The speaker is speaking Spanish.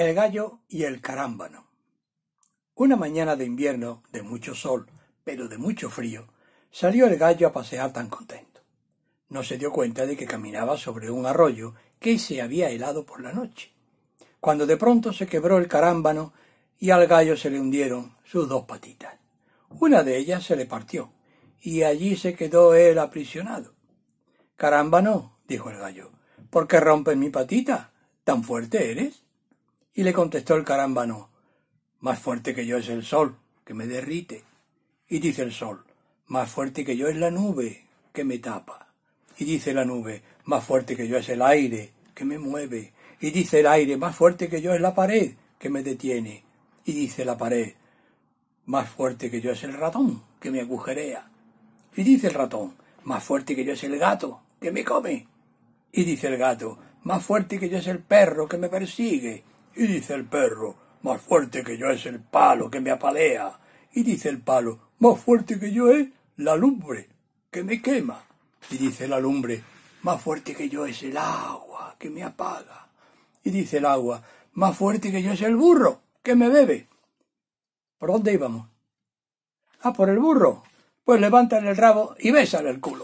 El gallo y el carámbano. Una mañana de invierno, de mucho sol, pero de mucho frío, salió el gallo a pasear tan contento. No se dio cuenta de que caminaba sobre un arroyo que se había helado por la noche, cuando de pronto se quebró el carámbano y al gallo se le hundieron sus dos patitas. Una de ellas se le partió, y allí se quedó él aprisionado. Carámbano, dijo el gallo, ¿por qué rompes mi patita? ¿Tan fuerte eres? Y le contestó el carámbano, más fuerte que yo es el sol, que me derrite. Y dice el sol, más fuerte que yo es la nube, que me tapa. Y dice la nube, más fuerte que yo es el aire, que me mueve. Y dice el aire, más fuerte que yo es la pared, que me detiene. Y dice la pared, más fuerte que yo es el ratón, que me agujerea. Y dice el ratón, más fuerte que yo es el gato, que me come. Y dice el gato, más fuerte que yo es el perro que me persigue. Y dice el perro, más fuerte que yo es el palo que me apalea. Y dice el palo, más fuerte que yo es la lumbre que me quema. Y dice la lumbre, más fuerte que yo es el agua que me apaga. Y dice el agua, más fuerte que yo es el burro que me bebe. ¿Por dónde íbamos? Ah, por el burro. Pues levantan el rabo y besan el culo.